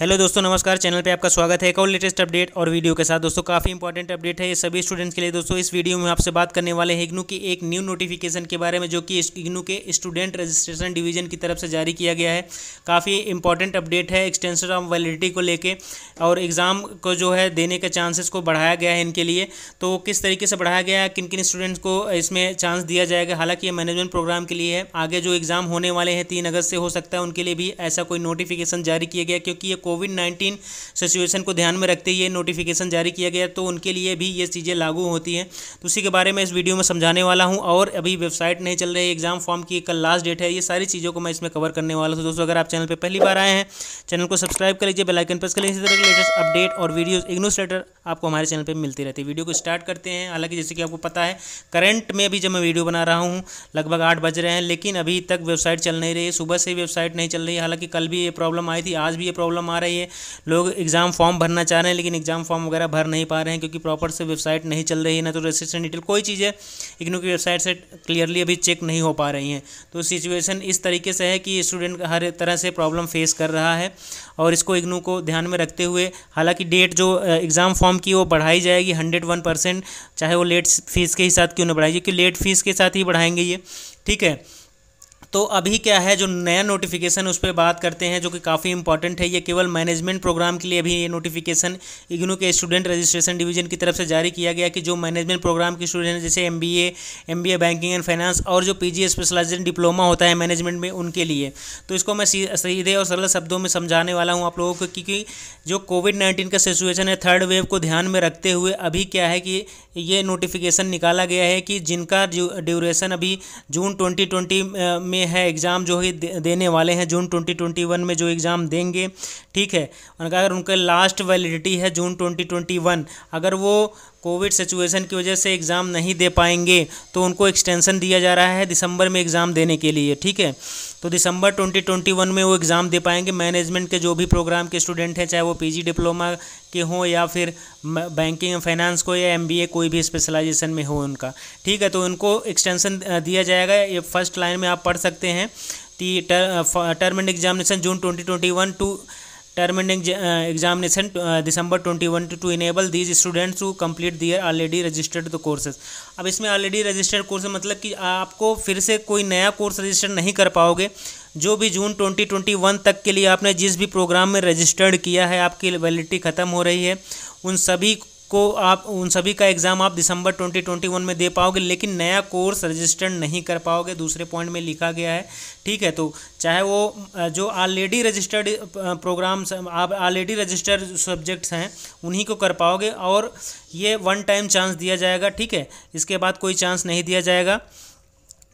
hello दोस्तों नमस्कार channel पे आपका स्वागत है एक और लेटेस्ट अपडेट और वीडियो के साथ दोस्तों काफ़ी इंपॉर्टेंट अपडेट है ये सभी स्टूडेंट्स के लिए दोस्तों इस वीडियो में आपसे बात करने वाले हैं इग्नू की एक न्यू नोटिफिकेशन के बारे में जो कि इग्नू के स्टूडेंट रजिस्ट्रेशन डिवीजन की तरफ से जारी किया गया है काफ़ी इंपॉर्टेंट अपडेट है एक्सटेंशन ऑफ वैलिडिटी को लेकर और एग्ज़ाम को जो है देने के चांसेस को बढ़ाया गया है इनके लिए तो किस तरीके से बढ़ाया गया है किन किन स्टूडेंट्स को इसमें चांस दिया जाएगा हालांकि ये मैनेजमेंट प्रोग्राम के लिए है आगे जो एग्ज़ाम होने वाले हैं तीन अगस्त से हो सकता है उनके लिए भी ऐसा कोई नोटिफिकेशन जारी किया गया क्योंकि ये कोविड नाइन्टीन सिचुएशन को ध्यान में रखते ये नोटिफिकेशन जारी किया गया तो उनके लिए भी ये चीज़ें लागू होती हैं तो उसी के बारे में इस वीडियो में समझाने वाला हूँ और अभी वेबसाइट नहीं चल रही एग्जाम फॉर्म की कल लास्ट डेट है ये सारी चीज़ों को मैं इसमें कवर करने वाला हूँ तो दोस्तों अगर आप चैनल पर पहली बार आए हैं चैनल को सब्सक्राइब कर लीजिए बेलाइकन प्रेस कर लीजिए इसी तरह के लेटेस्ट अपडेट और वीडियोज़ इग्नोस्ट्रेटर आपको हमारे चैनल पर मिलती रहती है वीडियो को स्टार्ट करते हैं हालांकि जैसे कि आपको पता है करंट में भी जब मैं वीडियो बना रहा हूँ लगभग आठ बज रहे हैं लेकिन अभी तक वेबसाइट चल नहीं रही है सुबह से ही वेबसाइट नहीं चल रही हालांकि कल भी ये प्रॉब्लम आई थी आज भी ये प्रॉब्लम आ रही है लोग एग्ज़ाम फॉर्म भरना चाह रहे हैं लेकिन एग्ज़ाम फॉर्म वगैरह भर नहीं पा रहे हैं क्योंकि प्रॉपर से वेबसाइट नहीं चल रही है ना तो रजिस्ट्रेशन डिटेल कोई चीज है इग्नू की वेबसाइट से क्लियरली अभी चेक नहीं हो पा रही हैं तो सिचुएशन इस तरीके से है कि स्टूडेंट हर तरह से प्रॉब्लम फेस कर रहा है और इसको इग्नू को ध्यान में रखते हुए हालांकि डेट जो एग्ज़ाम फॉर्म की वो बढ़ाई जाएगी हंड्रेड वन परसेंट चाहे वो लेट फीस के ही साथ क्यों ना बढ़ाई क्योंकि लेट फीस के साथ ही बढ़ाएंगे ये ठीक है तो अभी क्या है जो नया नोटिफिकेशन उस पर बात करते हैं जो कि काफ़ी इंपॉर्टेंट है ये केवल मैनेजमेंट प्रोग्राम के लिए अभी ये नोटिफिकेशन इग्नू के स्टूडेंट रजिस्ट्रेशन डिवीजन की तरफ से जारी किया गया कि जो मैनेजमेंट प्रोग्राम के स्टूडेंट हैं जैसे M B banking and finance और जो पी जी स्पेशलाइजेशन डिप्लोमा होता है मैनेजमेंट में उनके लिए तो इसको मैं सीधे और सरल शब्दों में समझाने वाला हूँ आप लोगों को क्योंकि जो कोविड नाइन्टीन का सिचुएशन है थर्ड वेव को ध्यान में रखते हुए अभी क्या है कि ये नोटिफिकेशन निकाला गया है कि जिनका ड्यूरेशन अभी जून ट्वेंटी में में है एग्ज़ाम जो है देने वाले हैं जून 2021 में जो एग्ज़ाम देंगे ठीक है उनका अगर उनका लास्ट वैलिडिटी है जून 2021 अगर वो कोविड सिचुएशन की वजह से एग्ज़ाम नहीं दे पाएंगे तो उनको एक्सटेंशन दिया जा रहा है दिसंबर में एग्ज़ाम देने के लिए ठीक है तो दिसंबर 2021 में वो एग्ज़ाम दे पाएंगे मैनेजमेंट के जो भी प्रोग्राम के स्टूडेंट हैं चाहे वो पीजी डिप्लोमा के हों या फिर बैंकिंग एंड फाइनेंस को या एमबीए कोई भी स्पेशलाइजेशन में हो उनका ठीक है तो उनको एक्सटेंसन दिया जाएगा ये फर्स्ट लाइन में आप पढ़ सकते हैं कि term end examination June twenty two terminating examination December twenty one to enable these students to complete their already registered the courses अब इसमें ऑलरेडी रजिस्टर्ड कोर्स मतलब कि आपको फिर से कोई नया कोर्स रजिस्टर नहीं कर पाओगे जो भी जून ट्वेंटी ट्वेंटी वन तक के लिए आपने जिस भी प्रोग्राम में रजिस्टर्ड किया है आपकी वैलिडिटी खत्म हो रही है उन सभी को आप उन सभी का एग्ज़ाम आप दिसंबर 2021 में दे पाओगे लेकिन नया कोर्स रजिस्टर्ड नहीं कर पाओगे दूसरे पॉइंट में लिखा गया है ठीक है तो चाहे वो जो ऑलरेडी रजिस्टर्ड प्रोग्राम्स आप ऑलरेडी रजिस्टर्ड सब्जेक्ट्स हैं उन्हीं को कर पाओगे और ये वन टाइम चांस दिया जाएगा ठीक है इसके बाद कोई चांस नहीं दिया जाएगा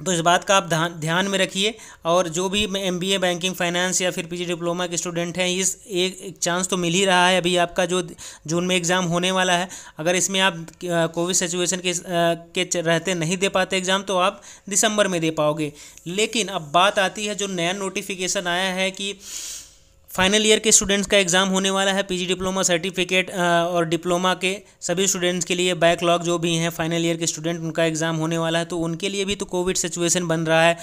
तो इस बात का आप ध्यान में रखिए और जो भी M B A banking finance या फिर पीजी डिप्लोमा के स्टूडेंट हैं इस एक, एक चांस तो मिल ही रहा है अभी आपका जो जून में एग्ज़ाम होने वाला है अगर इसमें आप कोविड सिचुएशन के के रहते नहीं दे पाते एग्ज़ाम तो आप दिसंबर में दे पाओगे लेकिन अब बात आती है जो नया नोटिफिकेशन आया है कि फाइनल ईयर के स्टूडेंट्स का एग्ज़ाम होने वाला है पीजी डिप्लोमा सर्टिफिकेट और डिप्लोमा के सभी स्टूडेंट्स के लिए बैकलॉग जो भी हैं फाइनल ईयर के स्टूडेंट उनका एग्ज़ाम होने वाला है तो उनके लिए भी तो कोविड सिचुएशन बन रहा है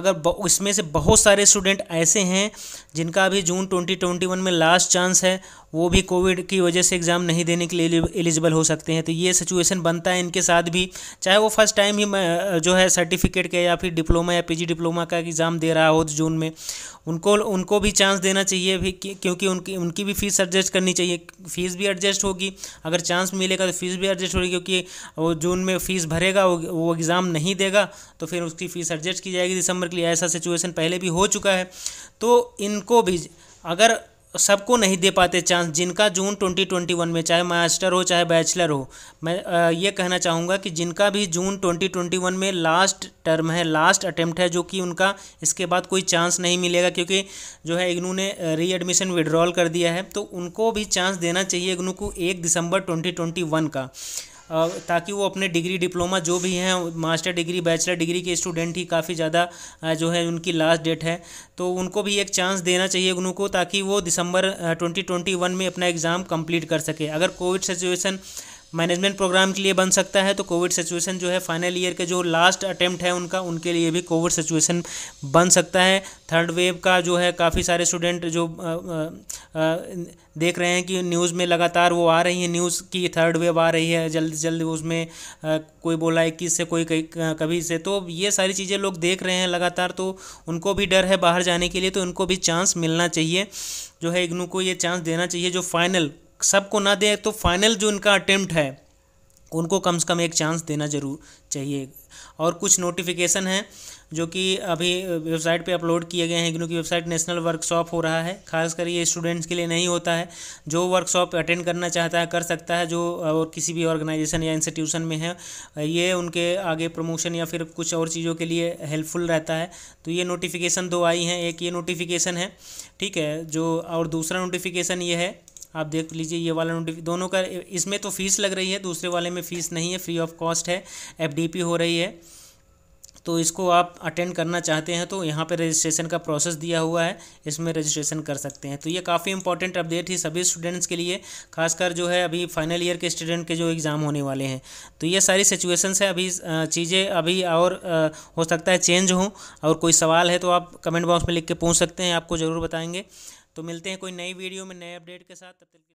अगर इसमें से बहुत सारे स्टूडेंट ऐसे हैं जिनका अभी जून 2021 में लास्ट चांस है वो भी कोविड की वजह से एग्ज़ाम नहीं देने के लिए एलिजिबल हो सकते हैं तो ये सिचुएशन बनता है इनके साथ भी चाहे वो फर्स्ट टाइम ही जो है सर्टिफिकेट के या फिर डिप्लोमा या पीजी डिप्लोमा का एग्ज़ाम दे रहा हो जून में उनको उनको भी चांस देना चाहिए भी क्योंकि उनकी उनकी भी फ़ीस एडजस्ट करनी चाहिए फ़ीस भी एडजस्ट होगी अगर चांस मिलेगा तो फ़ीस भी एडजस्ट होगी क्योंकि वो जून में फ़ीस भरेगा वो एग्ज़ाम नहीं देगा तो फिर उसकी फ़ीस एडजस्ट की जाएगी दिसंबर के लिए ऐसा सिचुएशन पहले भी हो चुका है तो इनको भी अगर सबको नहीं दे पाते चांस जिनका जून 2021 में चाहे मास्टर हो चाहे बैचलर हो मैं ये कहना चाहूँगा कि जिनका भी जून 2021 में लास्ट टर्म है लास्ट अटेम्प्ट है जो कि उनका इसके बाद कोई चांस नहीं मिलेगा क्योंकि जो है इग्नू ने री एडमिशन विड्रॉल कर दिया है तो उनको भी चांस देना चाहिए इग्नू को एक दिसंबर ट्वेंटी का ताकि वो अपने डिग्री डिप्लोमा जो भी हैं मास्टर डिग्री बैचलर डिग्री के स्टूडेंट ही काफ़ी ज़्यादा जो है उनकी लास्ट डेट है तो उनको भी एक चांस देना चाहिए उनको ताकि वो दिसंबर ट्वेंटी ट्वेंटी वन में अपना एग्ज़ाम कंप्लीट कर सके अगर कोविड सिचुएशन मैनेजमेंट प्रोग्राम के लिए बन सकता है तो कोविड सिचुएशन जो है फाइनल ईयर के जो लास्ट अटैम्प्ट है उनका उनके लिए भी कोविड सिचुएशन बन सकता है थर्ड वेव का जो है काफ़ी सारे स्टूडेंट जो आ, आ, देख रहे हैं कि न्यूज़ में लगातार वो आ रही है न्यूज़ की थर्ड वेव आ रही है जल्द जल्द उसमें आ, कोई बोला किस से कोई कभी से तो ये सारी चीज़ें लोग देख रहे हैं लगातार तो उनको भी डर है बाहर जाने के लिए तो उनको भी चांस मिलना चाहिए जो है इग्नू को ये चांस देना चाहिए जो फाइनल सबको ना दे तो फाइनल जो उनका अटैम्प्ट है उनको कम से कम एक चांस देना जरूर चाहिए और कुछ नोटिफिकेशन हैं जो कि अभी वेबसाइट पे अपलोड किए गए हैं क्योंकि वेबसाइट नेशनल वर्कशॉप हो रहा है खासकर ये स्टूडेंट्स के लिए नहीं होता है जो वर्कशॉप अटेंड करना चाहता है कर सकता है जो और किसी भी ऑर्गेनाइजेशन या इंस्टीट्यूशन में है ये उनके आगे प्रमोशन या फिर कुछ और चीज़ों के लिए हेल्पफुल रहता है तो ये नोटिफिकेशन दो आई हैं एक ये नोटिफिकेशन है ठीक है जो और दूसरा नोटिफिकेशन ये है आप देख लीजिए ये वाला नोटिफिक दोनों का इसमें तो फीस लग रही है दूसरे वाले में फ़ीस नहीं है फ्री ऑफ कॉस्ट है एफडीपी हो रही है तो इसको आप अटेंड करना चाहते हैं तो यहाँ पे रजिस्ट्रेशन का प्रोसेस दिया हुआ है इसमें रजिस्ट्रेशन कर सकते हैं तो ये काफ़ी इंपॉर्टेंट अपडेट है सभी स्टूडेंट्स के लिए खासकर जो है अभी फाइनल ईयर के स्टूडेंट के जो एग्ज़ाम होने वाले हैं तो ये सारी सिचुएशंस है अभी चीज़ें अभी और हो सकता है चेंज हों और कोई सवाल है तो आप कमेंट बॉक्स में लिख के पूछ सकते हैं आपको ज़रूर बताएँगे तो मिलते हैं कोई नई वीडियो में नए अपडेट के साथ तब तक